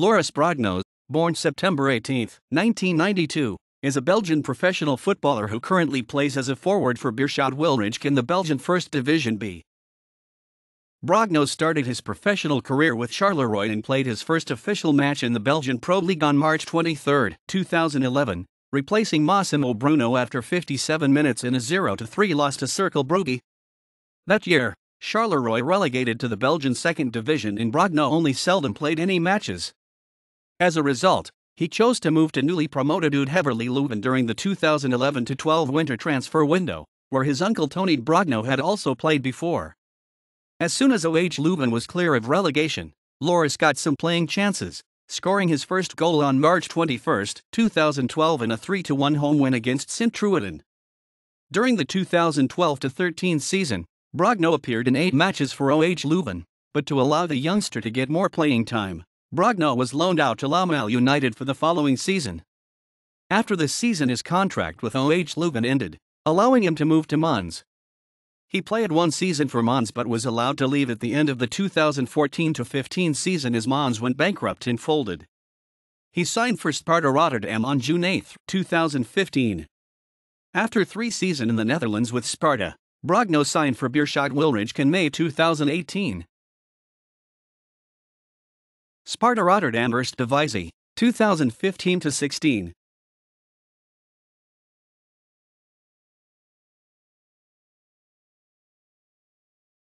Loris Brognos, born September 18, 1992, is a Belgian professional footballer who currently plays as a forward for Beerschot Wilrijk in the Belgian First Division B. Brognos started his professional career with Charleroi and played his first official match in the Belgian Pro League on March 23, 2011, replacing Massimo Bruno after 57 minutes in a 0-3 loss to Circle Brugge. That year, Charleroi relegated to the Belgian second division and Brogno only seldom played any matches. As a result, he chose to move to newly promoted Ud Heverly Leuven during the 2011 12 winter transfer window, where his uncle Tony Brogno had also played before. As soon as OH Leuven was clear of relegation, Loris got some playing chances, scoring his first goal on March 21, 2012 in a 3-1 home win against St. Truiden. During the 2012-13 season, Brogno appeared in eight matches for OH Leuven, but to allow the youngster to get more playing time, Brogno was loaned out to Lamal United for the following season. After this season, his contract with OH Leuven ended, allowing him to move to Mons. He played one season for Mons but was allowed to leave at the end of the 2014 15 season as Mons went bankrupt and folded. He signed for Sparta Rotterdam on June 8, 2015. After three seasons in the Netherlands with Sparta, Brogno signed for Beerschot Wilrijk in May 2018. Sparta Rotterdam Erst Devizey, 2015 16.